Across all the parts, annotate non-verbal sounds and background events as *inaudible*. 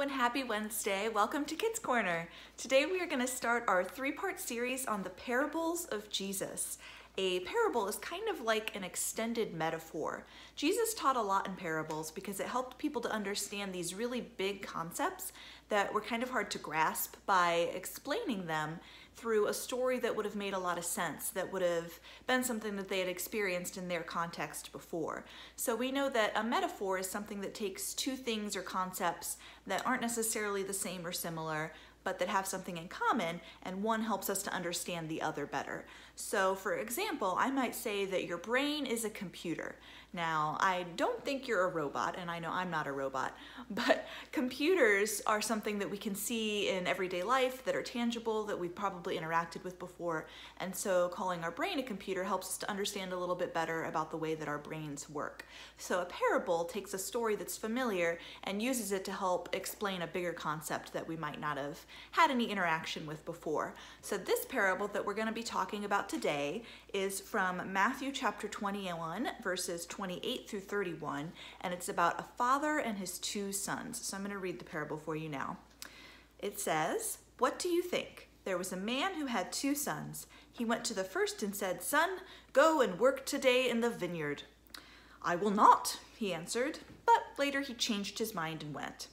and happy Wednesday. Welcome to Kids Corner. Today we are going to start our three-part series on the parables of Jesus. A parable is kind of like an extended metaphor. Jesus taught a lot in parables because it helped people to understand these really big concepts that were kind of hard to grasp by explaining them through a story that would have made a lot of sense, that would have been something that they had experienced in their context before. So we know that a metaphor is something that takes two things or concepts that aren't necessarily the same or similar, but that have something in common, and one helps us to understand the other better. So for example, I might say that your brain is a computer. Now, I don't think you're a robot, and I know I'm not a robot, *laughs* but computers are something that we can see in everyday life that are tangible, that we've probably interacted with before. And so calling our brain a computer helps us to understand a little bit better about the way that our brains work. So a parable takes a story that's familiar and uses it to help explain a bigger concept that we might not have had any interaction with before. So this parable that we're gonna be talking about today is from Matthew chapter 21, verses 28 through 31, and it's about a father and his two sons. So I'm going to read the parable for you now. It says, What do you think? There was a man who had two sons. He went to the first and said, Son, go and work today in the vineyard. I will not, he answered, but later he changed his mind and went.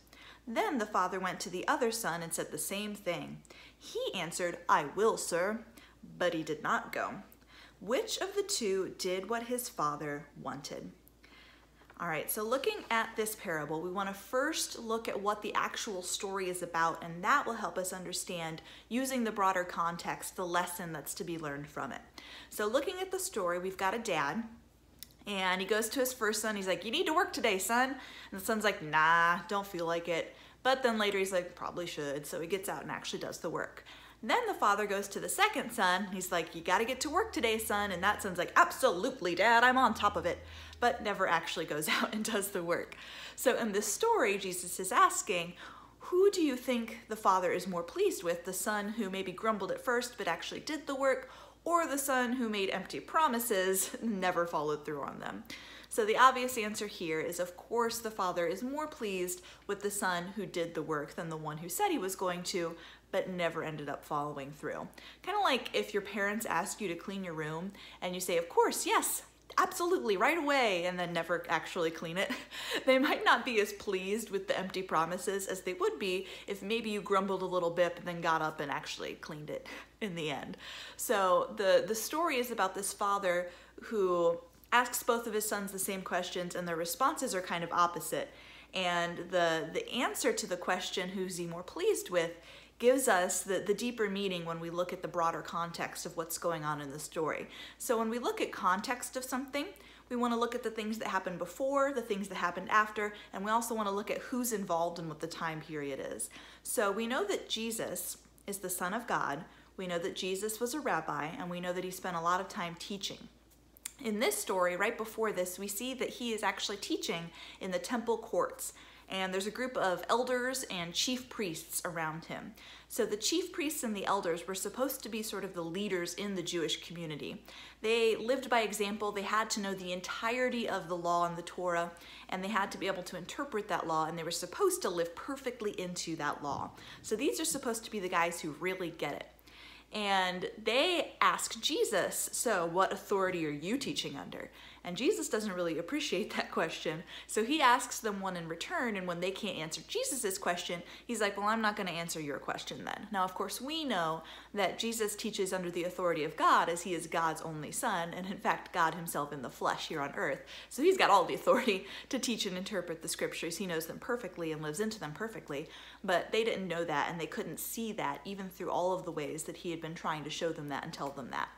Then the father went to the other son and said the same thing. He answered, I will, sir but he did not go. Which of the two did what his father wanted? All right, so looking at this parable, we want to first look at what the actual story is about, and that will help us understand, using the broader context, the lesson that's to be learned from it. So, looking at the story, we've got a dad, and he goes to his first son. He's like, You need to work today, son. And the son's like, Nah, don't feel like it. But then later he's like, Probably should. So he gets out and actually does the work. Then the father goes to the second son. He's like, You got to get to work today, son. And that son's like, Absolutely, dad, I'm on top of it. But never actually *laughs* goes out and does the work. So in this story, Jesus is asking, Who do you think the father is more pleased with? The son who maybe grumbled at first but actually did the work, or the son who made empty promises, *laughs* never followed through on them? So the obvious answer here is of course the father is more pleased with the son who did the work than the one who said he was going to, but never ended up following through. Kind of like if your parents ask you to clean your room and you say, of course, yes, absolutely, right away, and then never actually clean it. *laughs* They might not be as pleased with the empty promises as they would be if maybe you grumbled a little bit and then got up and actually cleaned it *laughs* in the end. So the, the story is about this father who asks both of his sons the same questions and their responses are kind of opposite. And the, the answer to the question, who's he more pleased with, gives us the, the deeper meaning when we look at the broader context of what's going on in the story. So when we look at context of something, we want to look at the things that happened before, the things that happened after, and we also want to look at who's involved and what the time period is. So we know that Jesus is the Son of God, we know that Jesus was a rabbi, and we know that he spent a lot of time teaching. In this story, right before this, we see that he is actually teaching in the temple courts and there's a group of elders and chief priests around him. So the chief priests and the elders were supposed to be sort of the leaders in the Jewish community. They lived by example, they had to know the entirety of the law and the Torah, and they had to be able to interpret that law, and they were supposed to live perfectly into that law. So these are supposed to be the guys who really get it. And they ask Jesus, so what authority are you teaching under? And Jesus doesn't really appreciate that question. So he asks them one in return. And when they can't answer Jesus's question, he's like, well, I'm not going to answer your question then. Now, of course, we know that Jesus teaches under the authority of God as he is God's only son. And in fact, God himself in the flesh here on earth. So he's got all the authority *laughs* to teach and interpret the scriptures. He knows them perfectly and lives into them perfectly. But they didn't know that and they couldn't see that even through all of the ways that he had been trying to show them that and tell them that.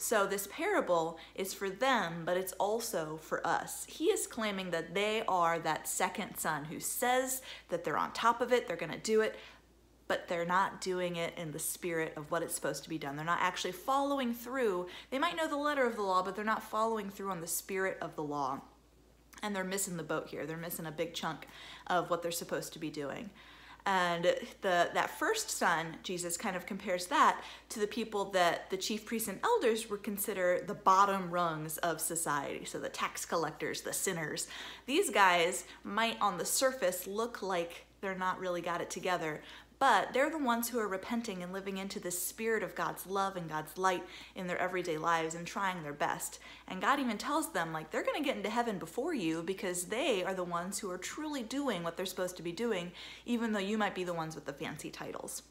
So this parable is for them, but it's also for us. He is claiming that they are that second son who says that they're on top of it, they're gonna do it, but they're not doing it in the spirit of what it's supposed to be done. They're not actually following through. They might know the letter of the law, but they're not following through on the spirit of the law. And they're missing the boat here. They're missing a big chunk of what they're supposed to be doing. And the, that first son, Jesus kind of compares that to the people that the chief priests and elders would consider the bottom rungs of society. So the tax collectors, the sinners. These guys might on the surface look like they're not really got it together, but they're the ones who are repenting and living into the spirit of God's love and God's light in their everyday lives and trying their best. And God even tells them, like, they're going to get into heaven before you because they are the ones who are truly doing what they're supposed to be doing, even though you might be the ones with the fancy titles.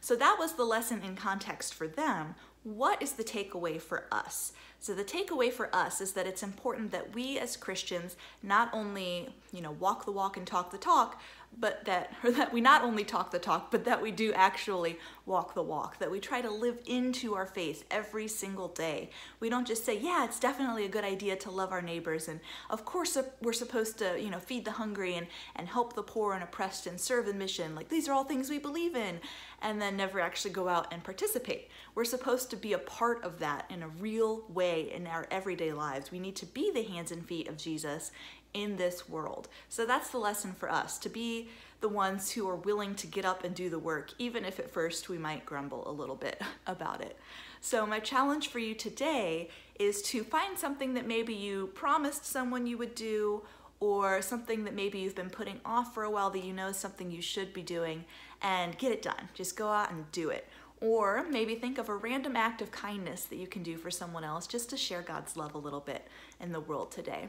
So that was the lesson in context for them. What is the takeaway for us? So the takeaway for us is that it's important that we as Christians not only, you know, walk the walk and talk the talk, but that *laughs* or that we not only talk the talk, but that we do actually walk the walk, that we try to live into our faith every single day. We don't just say, yeah, it's definitely a good idea to love our neighbors and of course uh, we're supposed to, you know, feed the hungry and and help the poor and oppressed and serve the mission. Like these are all things we believe in and then never actually go out and participate. We're supposed to be a part of that in a real way day in our everyday lives. We need to be the hands and feet of Jesus in this world. So that's the lesson for us to be the ones who are willing to get up and do the work, even if at first we might grumble a little bit *laughs* about it. So, my challenge for you today is to find something that maybe you promised someone you would do, or something that maybe you've been putting off for a while that you know is something you should be doing, and get it done. Just go out and do it or maybe think of a random act of kindness that you can do for someone else just to share God's love a little bit in the world today.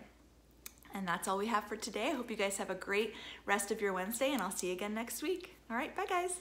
And that's all we have for today. I hope you guys have a great rest of your Wednesday, and I'll see you again next week. All right, bye guys.